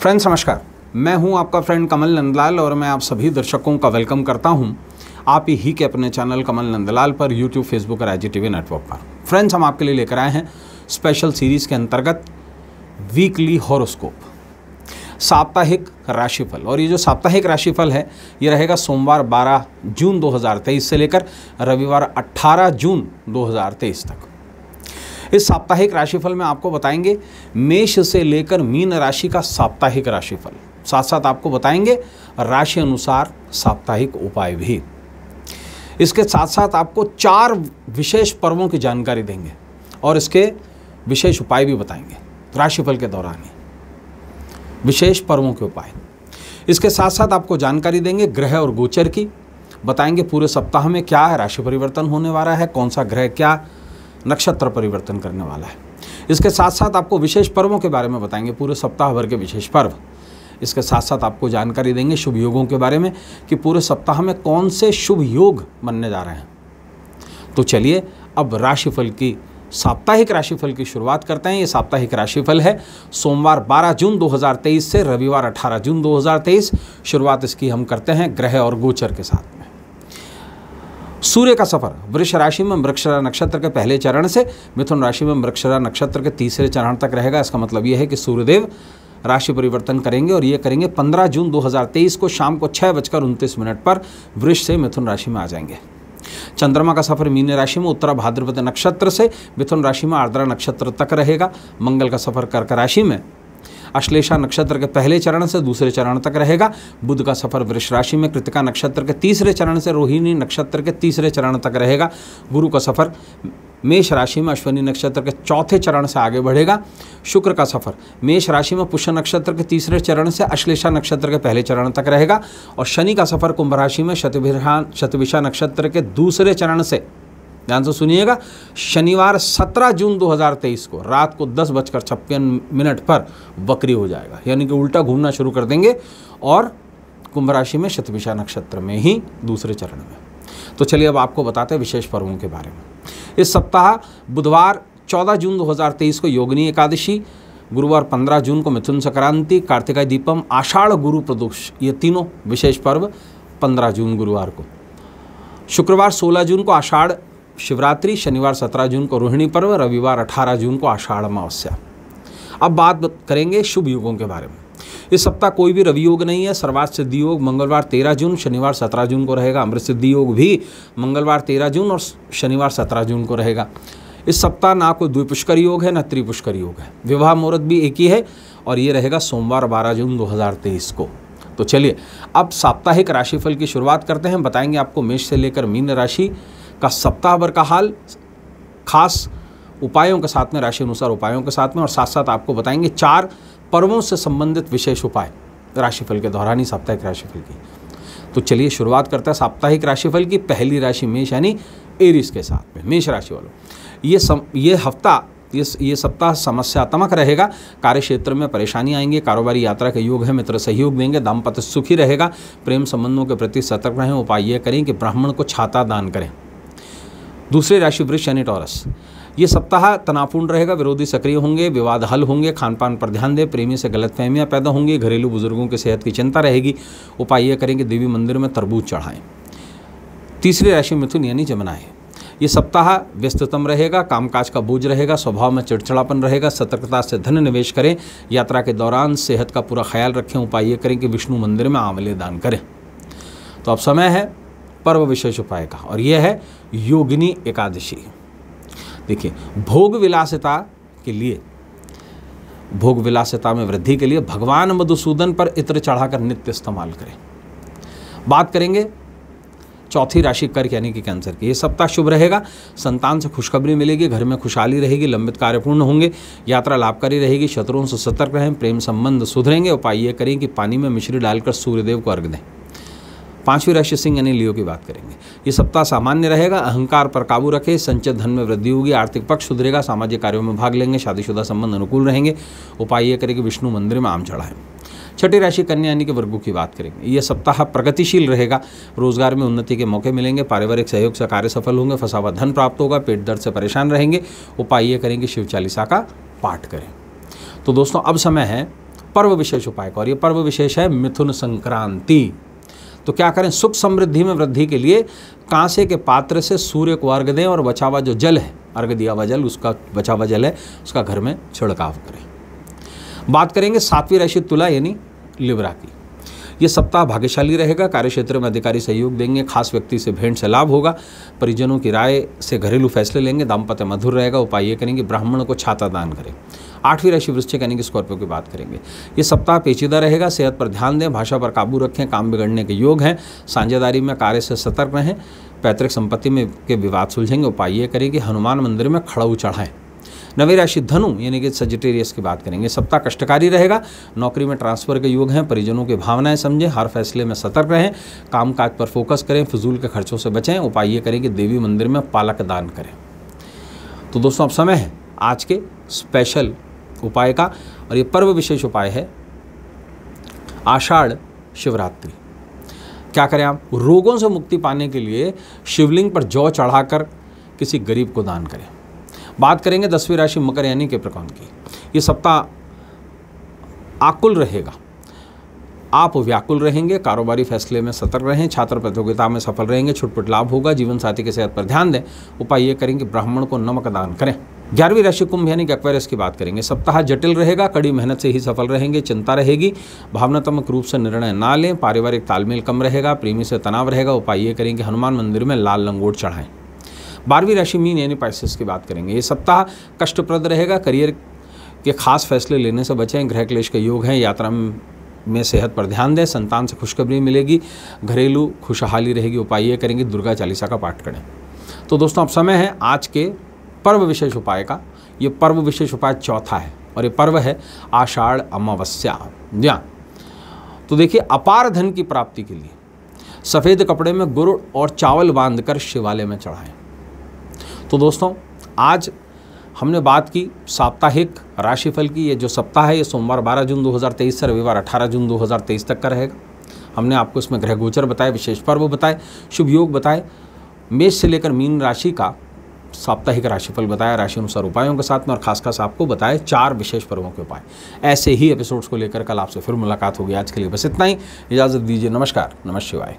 friends नमस्कार मैं हूं आपका फ्रेंड कमल नंदलाल और मैं आप सभी दर्शकों का वेलकम करता हूं आप ही के अपने चैनल कमल नंदलाल पर यूट्यूब फेसबुक और आई टीवी नेटवर्क पर फ्रेंड्स हम आपके लिए लेकर आए हैं स्पेशल सीरीज़ के अंतर्गत वीकली हॉरोस्कोप साप्ताहिक राशिफल और ये जो साप्ताहिक राशिफल है ये रहेगा सोमवार 12 जून 2023 से लेकर रविवार 18 जून 2023 तक इस साप्ताहिक राशिफल में आपको बताएंगे मेष से लेकर मीन राशि का साप्ताहिक राशिफल साथ साथ आपको बताएंगे राशि अनुसार साप्ताहिक उपाय भी इसके साथ साथ आपको चार विशेष पर्वों की जानकारी देंगे और इसके विशेष उपाय भी बताएंगे राशिफल के दौरान ही विशेष पर्वों के उपाय इसके साथ साथ आपको जानकारी देंगे ग्रह और गोचर की बताएंगे पूरे सप्ताह में क्या है राशि परिवर्तन होने वाला है कौन सा ग्रह क्या नक्षत्र परिवर्तन करने वाला है इसके साथ साथ आपको विशेष पर्वों के बारे में बताएंगे पूरे सप्ताह भर के विशेष पर्व इसके साथ साथ आपको जानकारी देंगे शुभ योगों के बारे में कि पूरे सप्ताह में कौन से शुभ योग बनने जा रहे हैं तो चलिए अब राशिफल की साप्ताहिक राशिफल की शुरुआत करते हैं ये साप्ताहिक राशिफल है सोमवार 12 जून 2023 से रविवार 18 जून 2023 शुरुआत इसकी हम करते हैं ग्रह और गोचर के साथ में सूर्य का सफर वृक्ष राशि में वृक्षरा नक्षत्र के पहले चरण से मिथुन राशि में वृक्षरा नक्षत्र के तीसरे चरण तक रहेगा इसका मतलब यह है कि सूर्यदेव राशि परिवर्तन करेंगे और ये करेंगे 15 जून 2023 को शाम को छः बजकर उनतीस मिनट पर वृक्ष से मिथुन राशि में आ जाएंगे चंद्रमा का सफर मीन राशि में उत्तरा भाद्रपद नक्षत्र से मिथुन राशि में आर्द्रा नक्षत्र तक रहेगा मंगल का सफर कर्क राशि में अश्लेषा नक्षत्र के पहले चरण से दूसरे चरण तक रहेगा बुध का सफर वृष राशि में कृतिका नक्षत्र के तीसरे चरण से रोहिणी नक्षत्र के तीसरे चरण तक रहेगा गुरु का सफर मेष राशि में अश्वनी नक्षत्र के चौथे चरण से आगे बढ़ेगा शुक्र का सफर मेष राशि में पुष्य नक्षत्र के तीसरे चरण से अश्लेषा नक्षत्र के पहले चरण तक रहेगा और शनि का सफर कुंभ राशि में शतभिषा शतभिषा नक्षत्र के दूसरे चरण से ध्यान से सुनिएगा शनिवार 17 जून 2023 को रात को दस बजकर छप्पन मिनट पर बकरी हो जाएगा यानी कि उल्टा घूमना शुरू कर देंगे और कुंभ राशि में शतभिषा नक्षत्र में ही दूसरे चरण में तो चलिए अब आपको बताते हैं विशेष पर्वों के बारे में इस सप्ताह बुधवार 14 जून 2023 को योगिनी एकादशी गुरुवार 15 जून को मिथुन संक्रांति कार्तिकाय दीपम आषाढ़ गुरु प्रदोष ये तीनों विशेष पर्व 15 जून गुरुवार को शुक्रवार 16 जून को आषाढ़ शिवरात्रि शनिवार 17 जून को रोहिणी पर्व रविवार 18 जून को आषाढ़ अमावस्या अब बात करेंगे शुभ युगों के बारे में इस सप्ताह कोई भी रवि योग नहीं है सर्वात सिद्धि योग मंगलवार तेरह जून शनिवार सत्रह जून को रहेगा अमृत सिद्धि योग भी मंगलवार तेरह जून और शनिवार सत्रह जून को रहेगा इस सप्ताह ना कोई द्विपुष्कर योग है ना त्रिपुष्कर योग है विवाह मुहूर्त भी एक ही है और ये रहेगा सोमवार बारह जून दो को तो चलिए अब साप्ताहिक राशिफल की शुरुआत करते हैं बताएंगे आपको मेष से लेकर मीन राशि का सप्ताह भर का हाल खास उपायों के साथ में राशि अनुसार उपायों के साथ में और साथ साथ आपको बताएंगे चार पर्वों से संबंधित विशेष उपाय राशिफल के दौरान ही साप्ताहिक राशिफल की तो चलिए शुरुआत करते हैं साप्ताहिक राशिफल की पहली राशि मेष यानी एरिस के साथ में मेष राशि वालों ये सम ये हफ्ता ये ये सप्ताह समस्यात्मक रहेगा कार्य क्षेत्र में परेशानी आएंगे कारोबारी यात्रा के योग है मित्र सहयोग देंगे दाम्पत्य सुखी रहेगा प्रेम संबंधों के प्रति सतर्क रहें उपाय ये करें कि ब्राह्मण को छाता दान करें दूसरे राशि वृक्ष यानी टॉरस ये सप्ताह तनावपूर्ण रहेगा विरोधी सक्रिय होंगे विवाद हल होंगे खान पान पर ध्यान दें प्रेमी से गलत फहमियाँ पैदा होंगी घरेलू बुजुर्गों की सेहत की चिंता रहेगी उपाय ये करें कि देवी मंदिर में तरबूज चढ़ाएं तीसरी राशि मिथुन यानी जमुना है ये सप्ताह व्यस्ततम रहेगा कामकाज का बोझ रहेगा स्वभाव में चिड़चिड़ापन रहेगा सतर्कता से धन निवेश करें यात्रा के दौरान सेहत का पूरा ख्याल रखें उपाय ये करें कि विष्णु मंदिर में आंवले दान करें तो अब समय है पर्व विशेष उपाय का और यह है योगिनी एकादशी देखिए भोग विलासिता के लिए भोग विलासिता में वृद्धि के लिए भगवान मधुसूदन पर इत्र चढ़ाकर नित्य इस्तेमाल करें बात करेंगे चौथी राशि कर्क यानी कि कैंसर की ये सप्ताह शुभ रहेगा संतान से खुशखबरी मिलेगी घर में खुशहाली रहेगी लंबित कार्य पूर्ण होंगे यात्रा लाभकारी रहेगी शत्रुओं से सतर्क रहें प्रेम संबंध सुधरेंगे उपाय ये करें कि पानी में मिश्री डालकर सूर्यदेव को अर्घ दें पांचवी राशि सिंह यानी लियो की बात करेंगे ये सप्ताह सामान्य रहेगा अहंकार पर काबू रखें संचित धन में वृद्धि होगी आर्थिक पक्ष सुधरेगा सामाजिक कार्यों में भाग लेंगे शादीशुदा संबंध अनुकूल रहेंगे उपाय ये करेंगे विष्णु मंदिर में आम चढ़ाएं छठी राशि कन्या यानी के वर्गों की बात करेंगे ये सप्ताह प्रगतिशील रहेगा रोजगार में उन्नति के मौके मिलेंगे पारिवारिक सहयोग से कार्य सफल होंगे फंसा धन प्राप्त होगा पेट दर्द से परेशान रहेंगे उपाय ये करेंगे शिव चालीसा का पाठ करें तो दोस्तों अब समय है पर्व विशेष उपाय का और ये पर्व विशेष है मिथुन संक्रांति तो क्या करें सुख समृद्धि में वृद्धि के लिए कांसे के पात्र से सूर्य को अर्घ दें और बचावा जो जल है अर्घ दिया हुआ जल उसका बचा हुआ जल है उसका घर में छिड़काव करें बात करेंगे सातवीं राशि तुला यानी लिब्रा की ये सप्ताह भाग्यशाली रहेगा कार्यक्षेत्र में अधिकारी सहयोग देंगे खास व्यक्ति से भेंट से लाभ होगा परिजनों की राय से घरेलू फैसले लेंगे दाम्पत्य मधुर रहेगा उपाय ये करेंगे ब्राह्मण को छाता दान करें आठवीं राशि वृश्चिक यानी कि स्कॉर्पियो की बात करेंगे ये सप्ताह पेचीदा रहेगा सेहत पर ध्यान दें भाषा पर काबू रखें काम बिगड़ने के योग हैं साझेदारी में कार्य से सतर्क रहें पैतृक संपत्ति में के विवाद सुलझेंगे उपाय ये करें कि हनुमान मंदिर में खड़ाऊ चढ़ाएं नवी राशि धनु यानी कि सजिटेरियस की बात करेंगे सप्ताह कष्टकारी रहेगा नौकरी में ट्रांसफर के योग हैं परिजनों की भावनाएं समझें हर फैसले में सतर्क रहें कामकाज पर फोकस करें फिजूल के खर्चों से बचें उपाय ये करें कि देवी मंदिर में पालक दान करें तो दोस्तों अब समय है आज के स्पेशल उपाय का और ये पर्व विशेष उपाय है आषाढ़ शिवरात्रि क्या करें आप रोगों से मुक्ति पाने के लिए शिवलिंग पर जौ चढ़ाकर किसी गरीब को दान करें बात करेंगे दसवीं राशि मकर यानी के प्रकरण की ये सप्ताह आकुल रहेगा आप व्याकुल रहेंगे कारोबारी फैसले में सतर्क रहें छात्र प्रतियोगिता में सफल रहेंगे छुटपुट लाभ होगा जीवन साथी के सेहत पर ध्यान दें उपाय ये करें कि ब्राह्मण को नमक दान करें ग्यारहवीं राशि कुंभ यानी कि एक्वायरस की बात करेंगे सप्ताह जटिल रहेगा कड़ी मेहनत से ही सफल रहेंगे चिंता रहेगी भावनात्मक रूप से निर्णय ना लें पारिवारिक तालमेल कम रहेगा प्रेमी से तनाव रहेगा उपाय ये करेंगे हनुमान मंदिर में लाल लंगोट चढ़ाएं बारहवीं राशि मीन यानी पाइसिस की बात करेंगे ये सप्ताह कष्टप्रद रहेगा करियर के खास फैसले लेने से बचें ग्रह क्लेश के योग हैं यात्रा में सेहत पर ध्यान दें संतान से खुशखबरी मिलेगी घरेलू खुशहाली रहेगी उपाय ये करेंगे दुर्गा चालीसा का पाठ करें तो दोस्तों अब समय है आज के पर्व विशेष उपाय का ये पर्व विशेष उपाय चौथा है और ये पर्व है आषाढ़ अमावस्या ज्ञान तो देखिए अपार धन की प्राप्ति के लिए सफ़ेद कपड़े में गुड़ और चावल बांधकर शिवालय में चढ़ाएं तो दोस्तों आज हमने बात की साप्ताहिक राशिफल की ये जो सप्ताह है ये सोमवार बारह जून 2023 से रविवार अठारह जून 2023 तक का रहेगा हमने आपको इसमें ग्रह गोचर बताए विशेष पर्व बताए शुभ योग बताए मेष से लेकर मीन राशि का साप्ताहिक राशिफल बताया राशि अनुसार उपायों के साथ में और खास खास आपको बताए चार विशेष पर्वों के उपाय ऐसे ही एपिसोड्स को लेकर कल आपसे फिर मुलाकात होगी आज के लिए बस इतना ही इजाज़त दीजिए नमस्कार नमः शिवाय